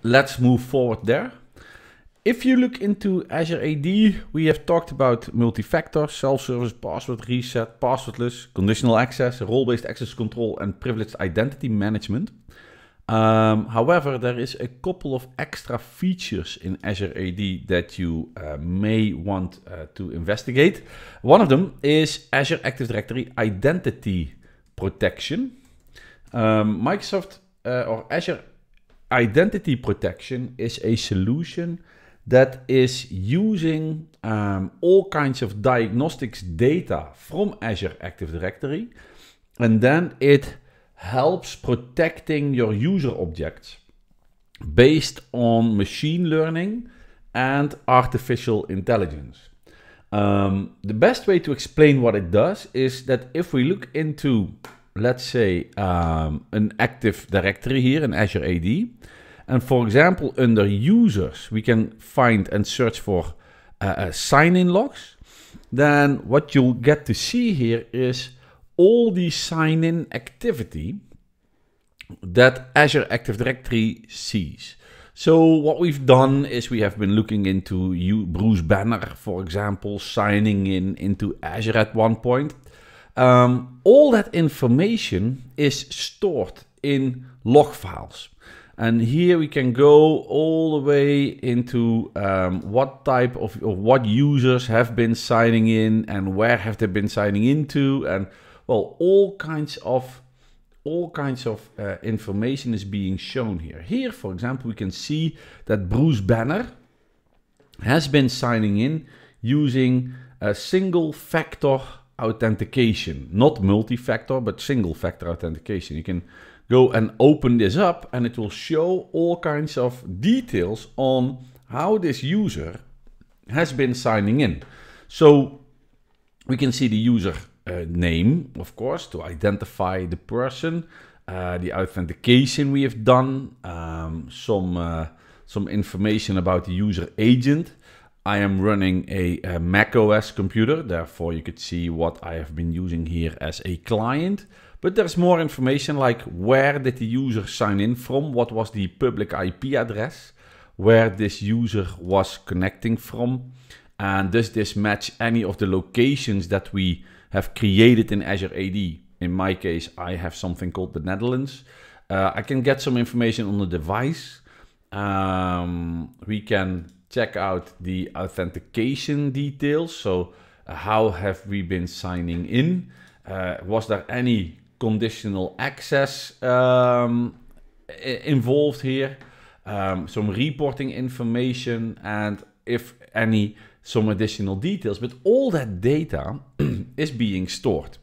let's move forward there. If you look into Azure AD, we have talked about multi-factor, self-service, password reset, passwordless, conditional access, role-based access control, and privileged identity management. Um, however, there is a couple of extra features in Azure AD that you uh, may want uh, to investigate. One of them is Azure Active Directory Identity Protection. Um, Microsoft uh, or Azure identity protection is a solution that is using um, all kinds of diagnostics data from Azure Active Directory. And then it helps protecting your user objects based on machine learning and artificial intelligence. Um, the best way to explain what it does is that if we look into let's say, um, an Active Directory here in Azure AD. And for example, under users, we can find and search for uh, uh, sign-in logs. Then what you'll get to see here is all the sign-in activity that Azure Active Directory sees. So what we've done is we have been looking into you, Bruce Banner, for example, signing in into Azure at one point. Um, all that information is stored in log files. And here we can go all the way into um, what type of, of what users have been signing in and where have they been signing into and well, all kinds of all kinds of uh, information is being shown here. Here, for example, we can see that Bruce Banner has been signing in using a single factor authentication, not multi-factor, but single-factor authentication. You can go and open this up and it will show all kinds of details on how this user has been signing in. So we can see the user uh, name, of course, to identify the person, uh, the authentication we have done, um, some, uh, some information about the user agent, I am running a, a Mac OS computer, therefore you could see what I have been using here as a client. But there's more information like where did the user sign in from, what was the public IP address, where this user was connecting from, and does this match any of the locations that we have created in Azure AD. In my case, I have something called the Netherlands. Uh, I can get some information on the device. Um, we can check out the authentication details. So uh, how have we been signing in? Uh, was there any conditional access um, involved here? Um, some reporting information and if any, some additional details. But all that data is being stored.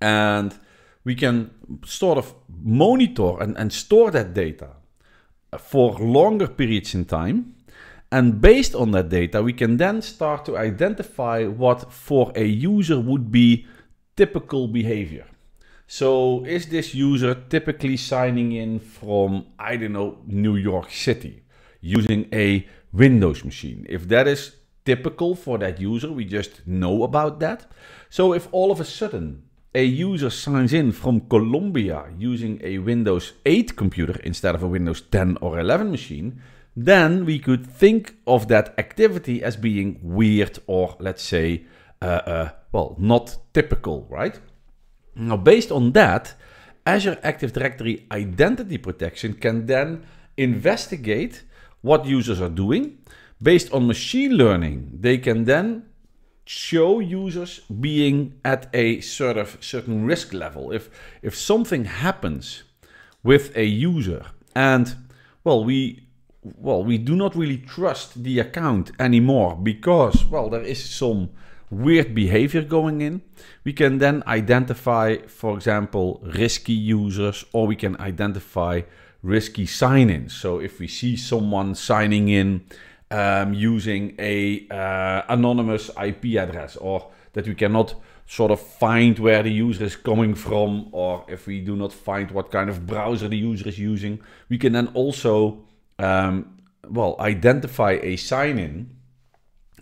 And we can sort of monitor and, and store that data for longer periods in time and based on that data, we can then start to identify what for a user would be typical behavior. So is this user typically signing in from, I don't know, New York City using a Windows machine? If that is typical for that user, we just know about that. So if all of a sudden a user signs in from Colombia using a Windows 8 computer instead of a Windows 10 or 11 machine, then we could think of that activity as being weird or let's say, uh, uh, well, not typical, right? Now, based on that, Azure Active Directory Identity Protection can then investigate what users are doing. Based on machine learning, they can then show users being at a sort of certain risk level. If, if something happens with a user and well, we well, we do not really trust the account anymore because, well, there is some weird behavior going in. We can then identify, for example, risky users, or we can identify risky sign ins. So if we see someone signing in um, using a uh, anonymous IP address, or that we cannot sort of find where the user is coming from, or if we do not find what kind of browser the user is using, we can then also um, well, identify a sign in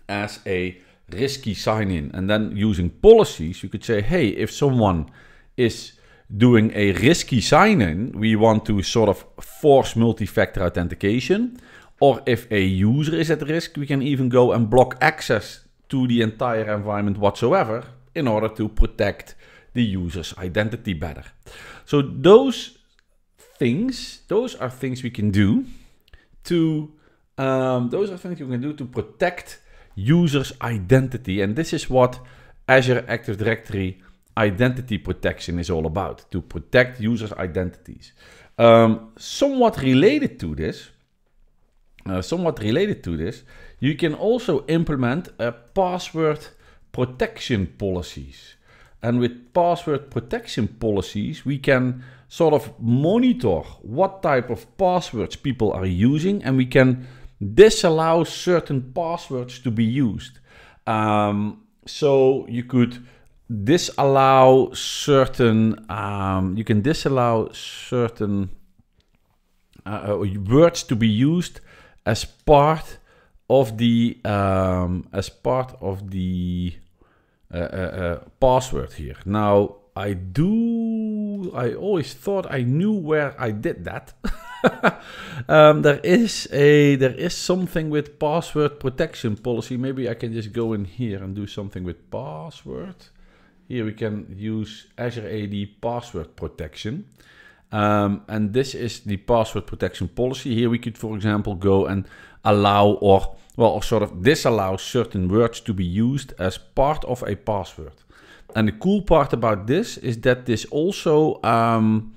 as a risky sign in. And then using policies, you could say, hey, if someone is doing a risky sign in, we want to sort of force multi factor authentication. Or if a user is at risk, we can even go and block access to the entire environment whatsoever in order to protect the user's identity better. So, those things, those are things we can do to um, those are things you can do to protect users' identity. And this is what Azure Active Directory identity protection is all about to protect users' identities. Um, somewhat related to this, uh, somewhat related to this, you can also implement a uh, password protection policies. And with password protection policies, we can sort of monitor what type of passwords people are using and we can disallow certain passwords to be used. Um, so you could disallow certain, um, you can disallow certain uh, uh words to be used as part of the um, as part of the Eh, eh, eh, password here. Now, I do, I always thought I knew where I did that. um, there is a, there is something with password protection policy. Maybe I can just go in here and do something with password. Here we can use Azure AD password protection. Um, and this is the password protection policy. Here we could, for example, go and allow or well, sort of disallows certain words to be used as part of a password. And the cool part about this is that this also um,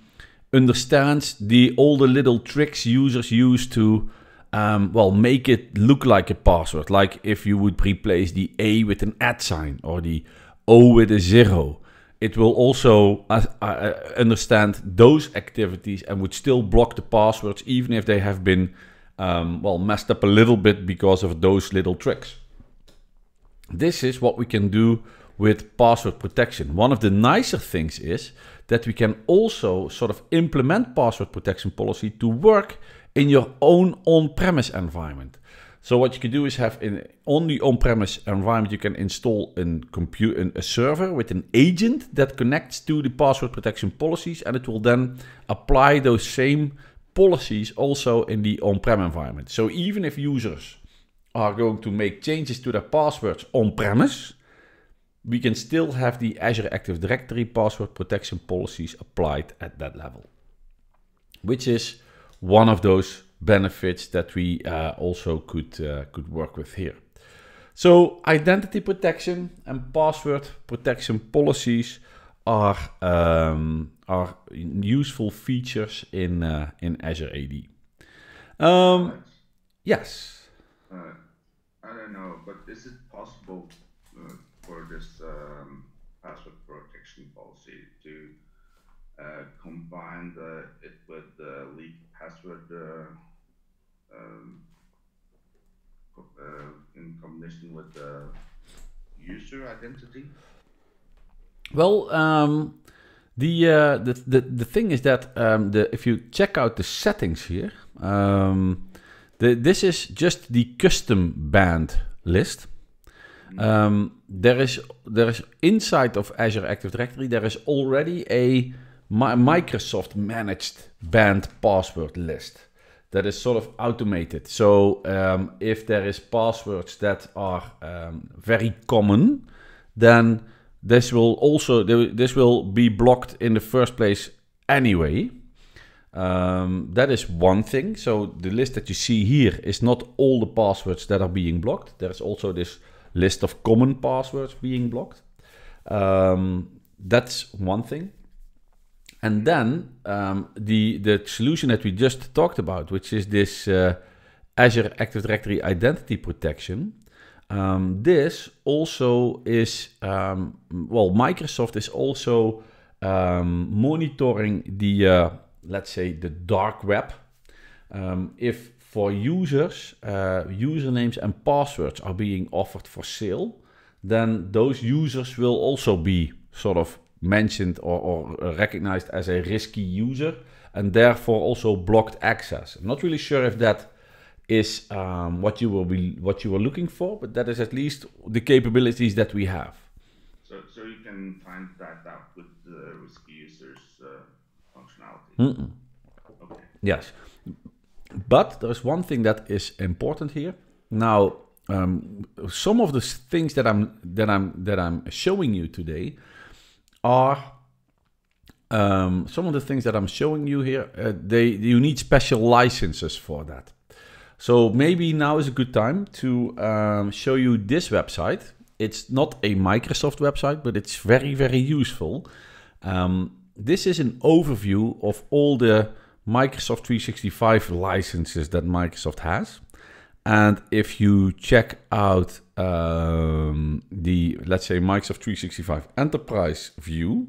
understands the all the little tricks users use to um, well make it look like a password. Like if you would replace the A with an at sign or the O with a zero, it will also uh, uh, understand those activities and would still block the passwords even if they have been um, well, messed up a little bit because of those little tricks. This is what we can do with password protection. One of the nicer things is that we can also sort of implement password protection policy to work in your own on-premise environment. So what you can do is have in on the on-premise environment, you can install an compute a server with an agent that connects to the password protection policies, and it will then apply those same policies also in the on-prem environment. So even if users are going to make changes to their passwords on-premise, we can still have the Azure Active Directory password protection policies applied at that level, which is one of those benefits that we uh, also could, uh, could work with here. So identity protection and password protection policies are um, are useful features in uh, in Azure AD. Um, ehm, yes. Uh, I don't know, but is it possible uh, for this um, password protection policy to uh, combine the, it with the leak password uh, uh, in combination with the user identity? Well, um, the, uh, the, the the thing is that um, the if you check out the settings here, um, the, this is just the custom band list. Hmm. Um, there is there is inside of Azure Active Directory there is already a Mi Microsoft managed band password list that is sort of automated. So um, if there is passwords that are um, very common, then this will also this will be blocked in the first place anyway. Um, that is one thing. So the list that you see here is not all the passwords that are being blocked. There's also this list of common passwords being blocked. Um, that's one thing. And then um, the, the solution that we just talked about, which is this uh, Azure Active Directory Identity Protection, um, this also is, um, well, Microsoft is also um, monitoring the, uh, let's say, the dark web. Um, if for users, uh, usernames and passwords are being offered for sale, then those users will also be sort of mentioned or, or recognized as a risky user and therefore also blocked access. I'm not really sure if that is um, what you will be what you were looking for, but that is at least the capabilities that we have. So, so you can find that out with the risky users uh, functionality. Mm -mm. Okay. Yes, but there's one thing that is important here. Now, um, some of the things that I'm that I'm that I'm showing you today are um, some of the things that I'm showing you here. Uh, they you need special licenses for that. So maybe now is a good time to um, show you this website. It's not a Microsoft website, but it's very, very useful. Um, this is an overview of all the Microsoft 365 licenses that Microsoft has. And if you check out um, the, let's say, Microsoft 365 Enterprise view,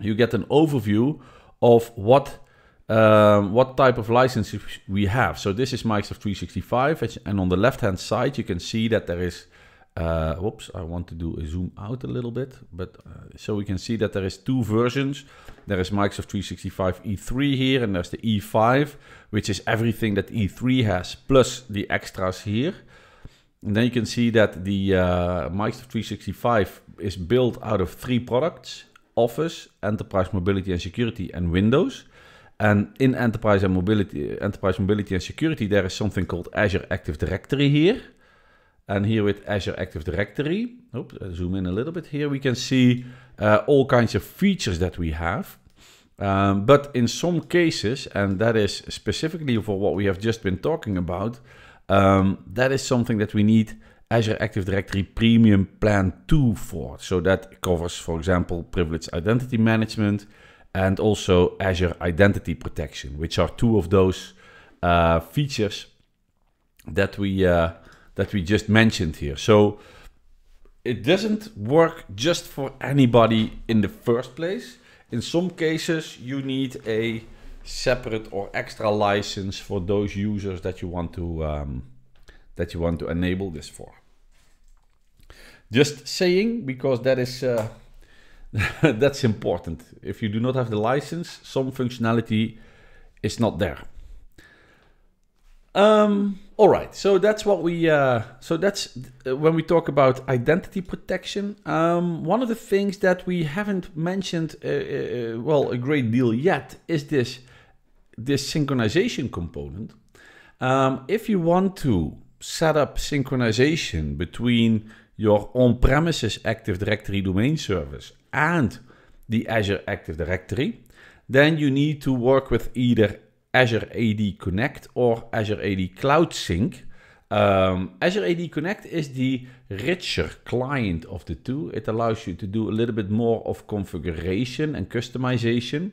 you get an overview of what um, what type of licenses we have. So this is Microsoft 365 and on the left hand side you can see that there is, uh, whoops, I want to do a zoom out a little bit, but uh, so we can see that there is two versions. There is Microsoft 365 E3 here and there's the E5, which is everything that E3 has plus the extras here. And then you can see that the uh, Microsoft 365 is built out of three products, Office, Enterprise Mobility and Security and Windows. And in enterprise and mobility, enterprise mobility and security, there is something called Azure Active Directory here. And here with Azure Active Directory, oops, I'll eh, zoom in a little bit here, we can see uh, all kinds of features that we have. Um, but in some cases, and that is specifically for what we have just been talking about, um, that is something that we need Azure Active Directory Premium Plan 2 for. So that covers, for example, privileged identity management, and also Azure Identity Protection, which are two of those uh, features that we uh, that we just mentioned here. So it doesn't work just for anybody in the first place. In some cases, you need a separate or extra license for those users that you want to um, that you want to enable this for. Just saying, because that is. Uh, That's important. If you do not have the license, some functionality is not there. Um, all right, so that's what we. Uh, so that's uh, when we talk about identity protection. Um, one of the things that we haven't mentioned, uh, uh, uh, well, a great deal yet, is this this synchronization component. Um, if you want to set up synchronization between your on-premises Active Directory domain service and the Azure Active Directory, then you need to work with either Azure AD Connect or Azure AD Cloud Sync. Um, Azure AD Connect is the richer client of the two. It allows you to do a little bit more of configuration and customization,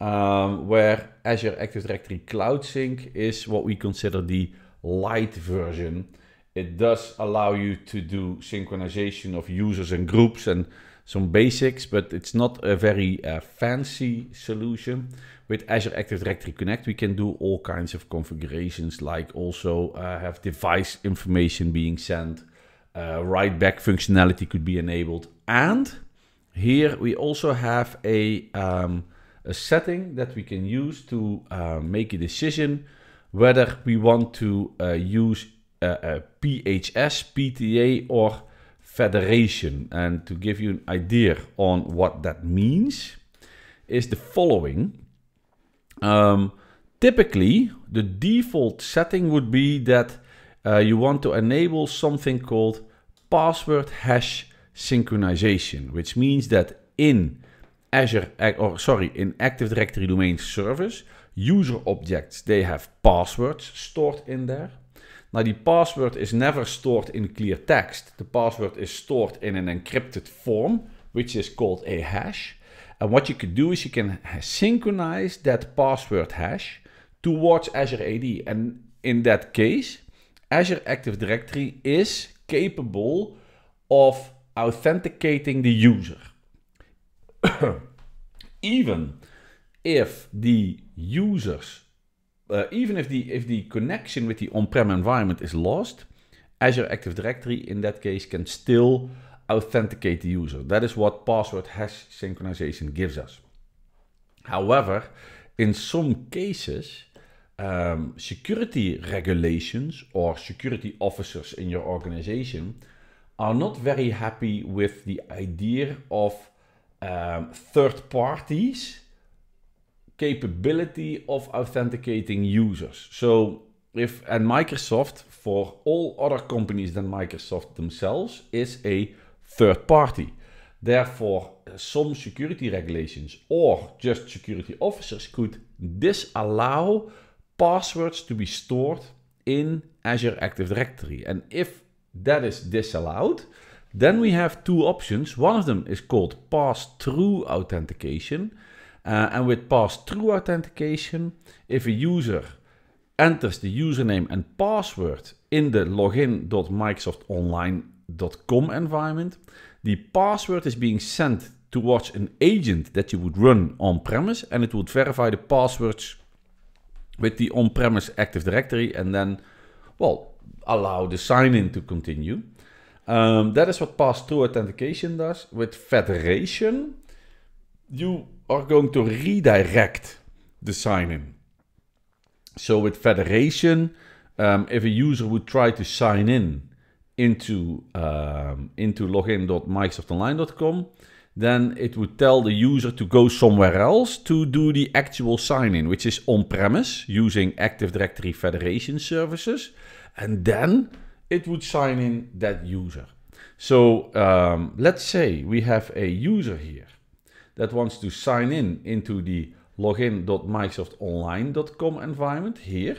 um, where Azure Active Directory Cloud Sync is what we consider the light version. it does allow you to do synchronization of users and groups and some basics, but it's not a very uh, fancy solution. With Azure Active Directory Connect, we can do all kinds of configurations, like also uh, have device information being sent, uh, write back functionality could be enabled. And here we also have a, um, a setting that we can use to uh, make a decision whether we want to uh, use uh, eh, eh, PHS, PTA, or federation. And to give you an idea on what that means, is the following. Um, typically, the default setting would be that uh, you want to enable something called password hash synchronization, which means that in Azure, eh, or sorry, in Active Directory Domain Service, user objects, they have passwords stored in there. Nou, die password is never stored in clear text. The password is stored in an encrypted form, which is called a hash. And what you can do is you can synchronize that password hash towards Azure AD. And in that case, Azure Active Directory is capable of authenticating the user. Even if the user's uh, even if the, if the connection with the on-prem environment is lost, Azure Active Directory in that case can still authenticate the user. That is what password hash synchronization gives us. However, in some cases, um, security regulations or security officers in your organization are not very happy with the idea of um, third parties capability of authenticating users. So if and Microsoft for all other companies than Microsoft themselves is a third party. Therefore, some security regulations or just security officers could disallow passwords to be stored in Azure Active Directory. And if that is disallowed, then we have two options. One of them is called pass-through authentication, Uh, eh, and with pass-through authentication, if a user enters the username and password in the login.microsoftonline.com environment, the password is being sent towards an agent that you would run on-premise, and it would verify the passwords with the on-premise Active Directory, and then, well, allow the sign-in to continue. Um, that is what pass-through authentication does. With federation, you are going to redirect the sign-in. So with federation, um, if a user would try to sign in into um, into login.microsoftonline.com, then it would tell the user to go somewhere else to do the actual sign-in, which is on-premise using Active Directory Federation services, and then it would sign in that user. So um, let's say we have a user here that wants to sign in into the login.microsoftonline.com environment here.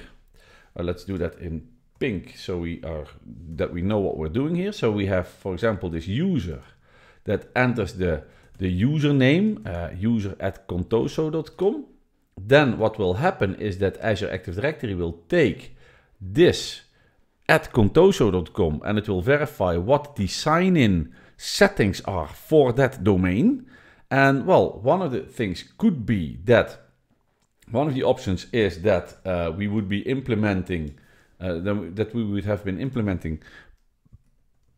Uh, let's do that in pink so we are that we know what we're doing here. So we have, for example, this user that enters the, the username, uh, user at contoso.com. Then what will happen is that Azure Active Directory will take this at contoso.com and it will verify what the sign-in settings are for that domain. And well, one of the things could be that one of the options is that uh, we would be implementing, uh, that we would have been implementing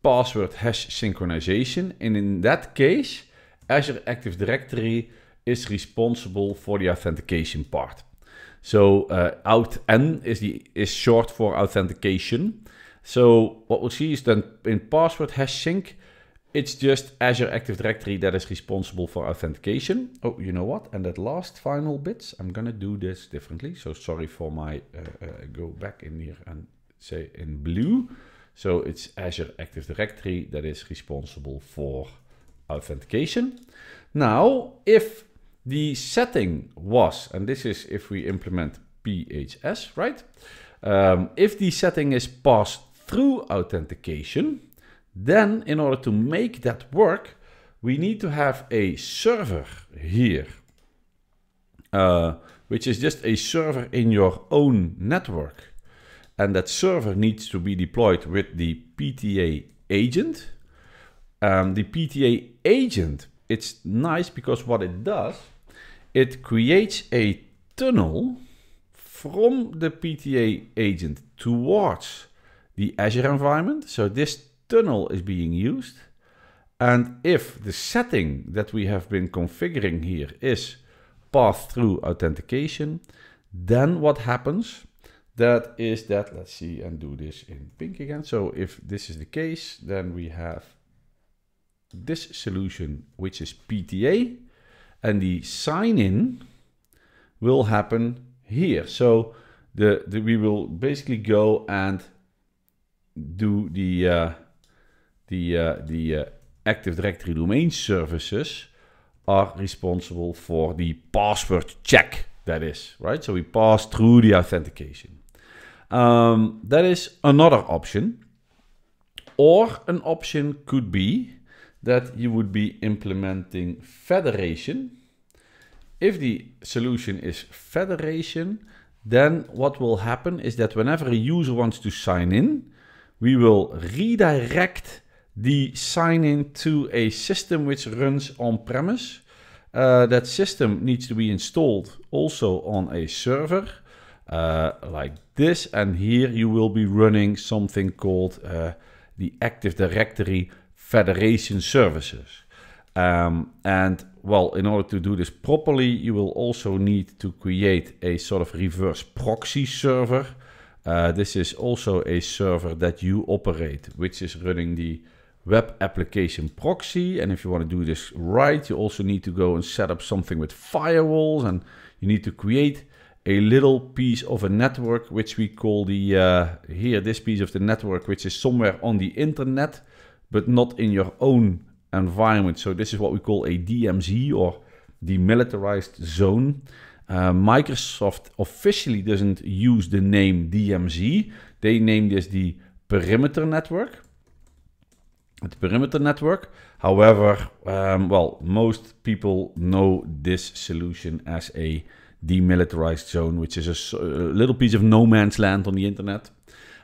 password hash synchronization. And in that case, Azure Active Directory is responsible for the authentication part. So uh, N is, the, is short for authentication. So what we'll see is that in password hash sync, it's just Azure Active Directory that is responsible for authentication. Oh, you know what? And that last final bits, I'm gonna do this differently. So sorry for my, uh, uh, go back in here and say in blue. So it's Azure Active Directory that is responsible for authentication. Now, if the setting was, and this is if we implement PHS, right? Um, if the setting is passed through authentication, then in order to make that work, we need to have a server here, uh, which is just a server in your own network. And that server needs to be deployed with the PTA agent. Um, the PTA agent, it's nice because what it does, it creates a tunnel from the PTA agent towards the Azure environment. So this tunnel is being used. And if the setting that we have been configuring here is path through authentication, then what happens? That is that, let's see and do this in pink again. So if this is the case, then we have this solution, which is PTA, and the sign in will happen here. So the, the we will basically go and do the uh, the uh, the Active Directory domain services are responsible for the password check. That is right. So we pass through the authentication. Um, that is another option. Or an option could be that you would be implementing federation. If the solution is federation, then what will happen is that whenever a user wants to sign in, we will redirect the sign in to a system which runs on premise. Uh, that system needs to be installed also on a server uh, like this. And here you will be running something called uh, the Active Directory Federation Services. Um, and well, in order to do this properly, you will also need to create a sort of reverse proxy server. Uh, this is also a server that you operate, which is running the web application proxy. And if you want to do this right, you also need to go and set up something with firewalls and you need to create a little piece of a network, which we call the, uh, here, this piece of the network, which is somewhere on the internet, but not in your own environment. So this is what we call a DMZ or demilitarized zone. Uh, Microsoft officially doesn't use the name DMZ. They name this the perimeter network the perimeter network. However, um, well, most people know this solution as a demilitarized zone, which is a, little piece of no man's land on the internet.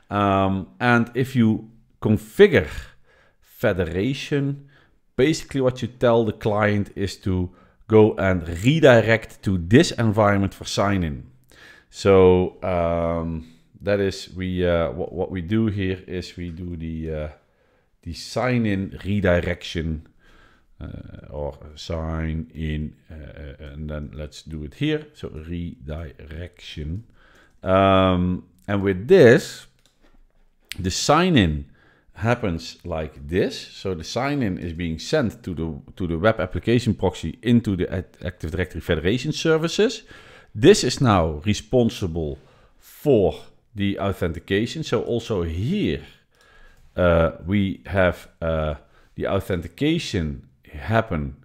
Um, and if you configure federation, basically what you tell the client is to go and redirect to this environment for sign in. So um, that is we uh, what, what we do here is we do the uh, the sign in redirection uh, or sign in uh, uh, and then let's do it here so redirection um, and with this the sign in happens like this so the sign in is being sent to the to the web application proxy into the active directory federation services this is now responsible for the authentication so also here uh, we have uh, the authentication happen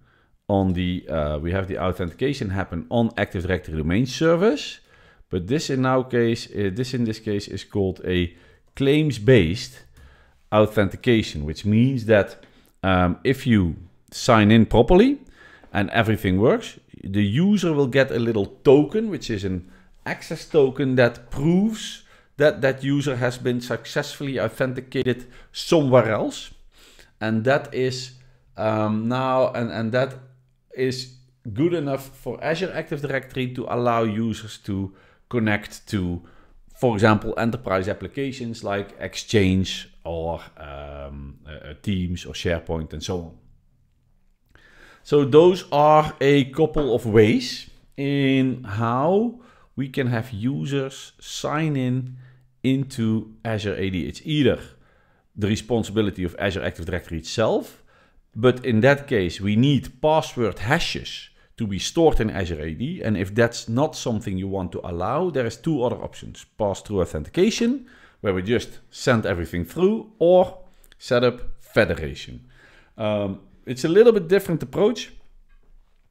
on the uh, we have the authentication happen on Active Directory domain service, but this in now case uh, this in this case is called a claims based authentication, which means that um, if you sign in properly and everything works, the user will get a little token, which is an access token that proves that that user has been successfully authenticated somewhere else. And that is um, now, and, and that is good enough for Azure Active Directory to allow users to connect to, for example, enterprise applications like Exchange or um, uh, uh Teams or SharePoint and so on. So those are a couple of ways in how we can have users sign in into Azure AD. It's either the responsibility of Azure Active Directory itself, but in that case, we need password hashes to be stored in Azure AD. And if that's not something you want to allow, there is two other options. Pass-through authentication, where we just send everything through, or set up federation. Um, it's a little bit different approach.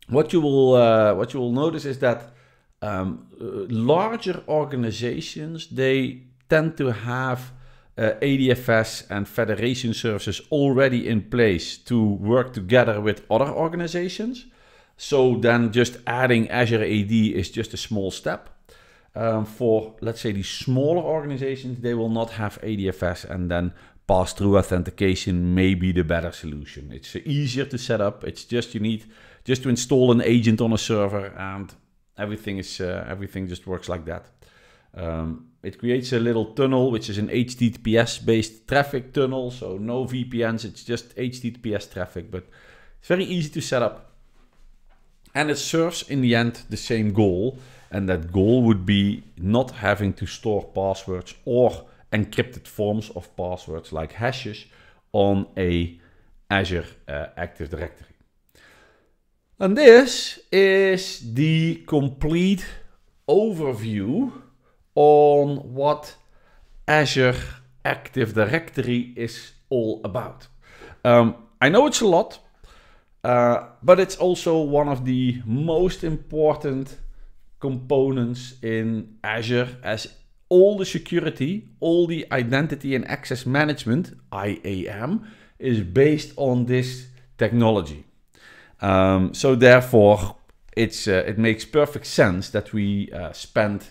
What you will, uh, what you will notice is that um, uh, larger organizations, they tend to have uh, ADFS and federation services already in place to work together with other organizations. So then just adding Azure AD is just a small step. Um, for let's say these smaller organizations, they will not have ADFS and then pass through authentication may be the better solution. It's easier to set up. It's just you need just to install an agent on a server and everything is uh, everything just works like that. Um, it creates a little tunnel, which is an HTTPS-based traffic tunnel. So no VPNs, it's just HTTPS traffic, but it's very easy to set up. And it serves in the end the same goal. And that goal would be not having to store passwords or encrypted forms of passwords like hashes on a Azure uh, Active Directory. And this is the complete overview on what Azure Active Directory is all about. Um, I know it's a lot, uh, but it's also one of the most important components in Azure as all the security, all the identity and access management, IAM, is based on this technology. Um, so therefore, it's, uh, it makes perfect sense that we uh, spend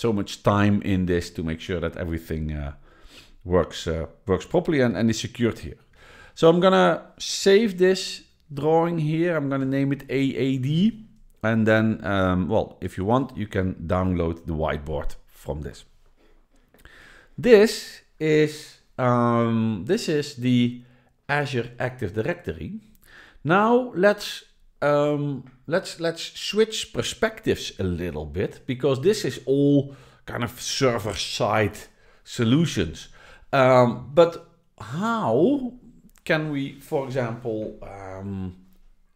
so much time in this to make sure that everything uh, works uh, works properly and, and is secured here. So I'm gonna save this drawing here. I'm gonna name it AAD. And then, um, well, if you want, you can download the whiteboard from this. This is, um, this is the Azure Active Directory. Now let's um, let's let's switch perspectives a little bit because this is all kind of server side solutions. Um, but how can we, for example, um,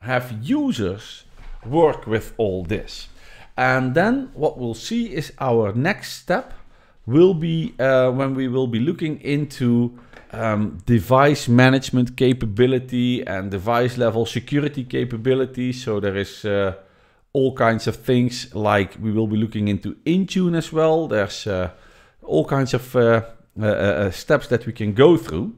have users work with all this? And then what we'll see is our next step will be uh, when we will be looking into um, device management capability and device level security capability. So there is uh, all kinds of things like we will be looking into Intune as well. There's uh, all kinds of uh, uh, uh, steps that we can go through.